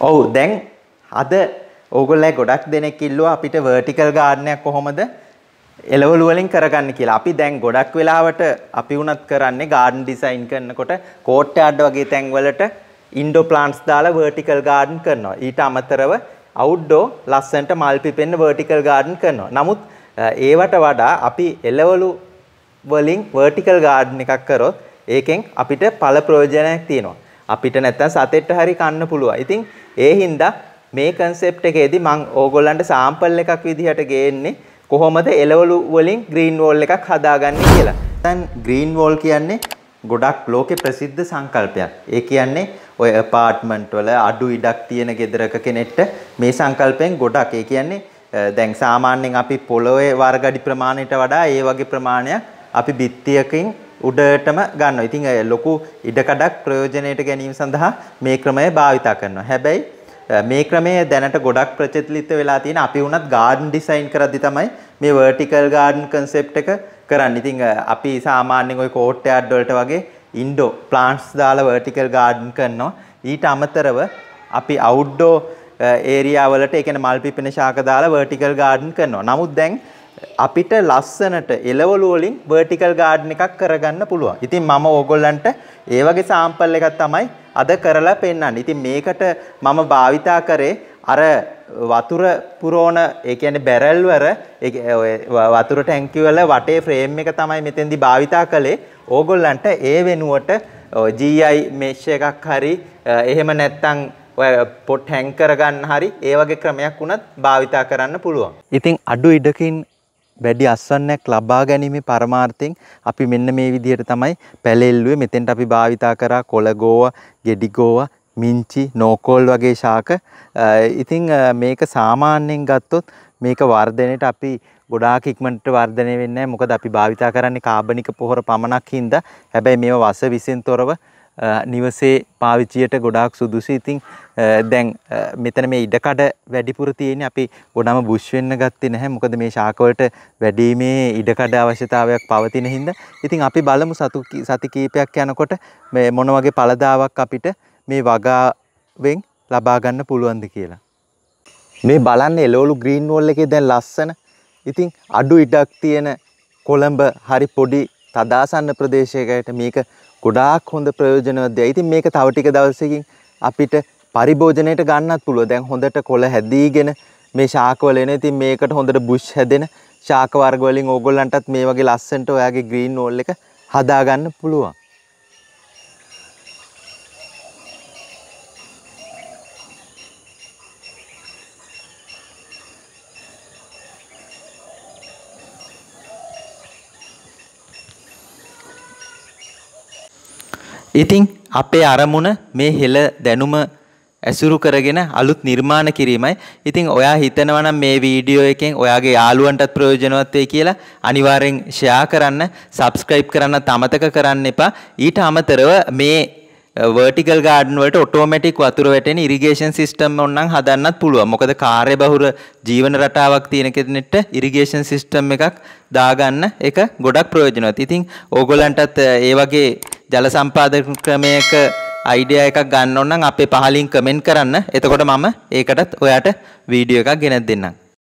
ඔව් දැන් අද ඕගොල්ලෝ ගොඩක් දෙනෙක් ඉල්ලුවා අපිට vertical garden කොහොමද එලවලු වලින් කරගන්න කියලා. අපි දැන් ගොඩක් වෙලාවට අපි උනත් කරන්නේ garden design කරනකොට courtyard වගේ තැන් වලට ඉන්ඩෝ ප්ලාන්ස් දාලා vertical garden කරනවා. ඊට අමතරව outdoor ලස්සනට මල් පිපෙන්න vertical garden කරනවා. නමුත් ඒවට වඩා අපි එළවලු වලින් vertical garden එකක් කරොත් ඒකෙන් අපිට පළ ප්‍රයෝජනයක් තියෙනවා. අපිට නැත්තම් සතෙට හරි කන්න පුළුවන්. ඉතින් ඒ හින්දා මේ concept එකේදී මම ඕගොල්ලන්ට sample එකක් විදිහට ගේන්නේ කොහොමද එළවලු වලින් green wall එකක් හදාගන්නේ කියලා. දැන් green wall කියන්නේ ගොඩක් ලෝකෙ ප්‍රසිද්ධ සංකල්පයක්. ඒ කියන්නේ ඔය අපාර්ට්මන්ට් වල අඩු ඉඩක් තියෙන ගෙදරක කෙනෙක්ට මේ සංකල්පයෙන් ගොඩක්. ඒ කියන්නේ දැන් සාමාන්‍යයෙන් අපි පොළොවේ වර්ග අඩි ප්‍රමාණයට වඩා ඒ වගේ ප්‍රමාණයක් අපි බිත්තියකින් උඩටම ගන්නවා. ඉතින් ලොකු ඉඩකඩක් ප්‍රයෝජනයට ගැනීම සඳහා මේ ක්‍රමය භාවිතා කරනවා. හැබැයි මේ ක්‍රමය දැනට ගොඩක් ප්‍රචලිත වෙලා තියෙන අපි වුණත් garden design කරද්දි තමයි මේ vertical garden concept එක කරන්නේ. ඉතින් අපි සාමාන්‍යයෙන් ওই court yard වලට වගේ indoor plants දාලා vertical garden කරනවා. ඊට අමතරව අපි outdoor area වලට ඒ කියන්නේ මල් පිපෙන ශාක දාලා vertical garden කරනවා. නමුත් දැන් අපිට ලස්සනට එලවලු වලින් vertical garden එකක් කරගන්න පුළුවන්. ඉතින් මම ඕගොල්ලන්ට ඒ වගේ sample එකක් තමයි අද කරලා පෙන්නන්නේ. ඉතින් මේකට මම භාවිතා කරේ අර වතුර පුරෝන ඒ කියන්නේ බැරල් වල වතුර ටැංකිය වල වටේ ෆ්‍රේම් එක තමයි මෙතෙන්දි භාවිතා කළේ. ඕගොල්ලන්ට ඒ වෙනුවට GI mesh එකක් හරි එහෙම නැත්නම් ඔය පොට් හැං කරගන්න හරි ඒ වගේ ක්‍රමයක් වුණත් භාවිතා කරන්න පුළුවන්. ඉතින් අඩු ඉඩකින් වැඩි අස්වන්නයක් ලබා ගැනීම පරමාර්ථයෙන් අපි මෙන්න මේ විදිහට තමයි පැලෙල්ලුවේ මෙතෙන්ට අපි භාවිතා කරා කොළගෝව, ගෙඩිගෝව, මිංචි, නෝකෝල් වගේ ශාක. ඉතින් මේක සාමාන්‍යයෙන් ගත්තොත් මේක වර්ධනයට අපි ගොඩාක් ඉක්මනට වර්ධනය වෙන්නේ නැහැ. මොකද අපි භාවිතා කරන්නේ කාබනික පොහොර පමණක් හින්දා. හැබැයි මේව වස විසෙන් තොරව නිවසේ පාවිච්චියට ගොඩාක් සුදුසු. ඉතින් දැන් මෙතන මේ ඉඩකඩ වැඩිපුර තියෙන්නේ අපි ගොඩම බුෂ් වෙන්න ගත්තේ නැහැ. මොකද මේ ශාකවලට වැඩිමේ ඉඩකඩ අවශ්‍යතාවයක් පවතින හින්දා. ඉතින් අපි බලමු සතු සති කීපයක් යනකොට මේ මොන වගේ පළදාවක් අපිට මේ වගාවෙන් ලබා ගන්න පුළුවන්ද කියලා. මේ බලන්න එළවලු ග්‍රීන් වෝල් එකේ දැන් ලස්සන. ඉතින් අඩු ඉඩක් තියෙන කොළඹ හරි පොඩි තදාසන්න ප්‍රදේශයකට මේක ගොඩාක් හොඳ ප්‍රයෝජනවත් දෙයක්. ඉතින් මේක තව ටික දවසකින් අපිට පරිභෝජනයට ගන්නත් පුළුවන්. දැන් හොඳට කොළ හැදීගෙන මේ ශාකවල එන. ඉතින් මේකට හොඳට බුෂ් හැදෙන ශාක වර්ග වලින් ඕගොල්ලන්ටත් මේ වගේ ලස්සනට ඔයාගේ ග්‍රීන් නෝල් එක හදාගන්න පුළුවන්. ඉතින් අපේ අරමුණ මේ හෙළ දැනුම ඇසුරු කරගෙන අලුත් නිර්මාණ කිරීමයි. ඉතින් ඔයා හිතනවා නම් මේ වීඩියෝ එකෙන් ඔයාගේ යාළුවන්ටත් ප්‍රයෝජනවත් වෙයි කියලා අනිවාර්යෙන් ෂෙයා කරන්න, subscribe කරන්න අමතක කරන්න එපා. ඊට අමතරව මේ වර්ටිකල් ගාඩන් වලට ඔටෝමැටික් වතුර වැටෙන ඉරිගේෂන් සිස්ටම් ඕනනම් හදන්නත් පුළුවන්. මොකද කාර්යබහුල ජීවන රටාවක් තියෙන කෙනෙක්ට ඉරිගේෂන් සිස්ටම් එකක් දාගන්න එක ගොඩක් ප්‍රයෝජනවත්. ඉතින් ඕගොල්ලන්ටත් ඒ වගේ ජල සම්පාදන ක්‍රමයක අයිඩියා එකක් ගන්න ඕන නම් අපේ පහලින් කමෙන්ට් කරන්න. එතකොට මම ඒකටත් ඔයාට වීඩියෝ එකක් ගෙනත් දෙන්නම්.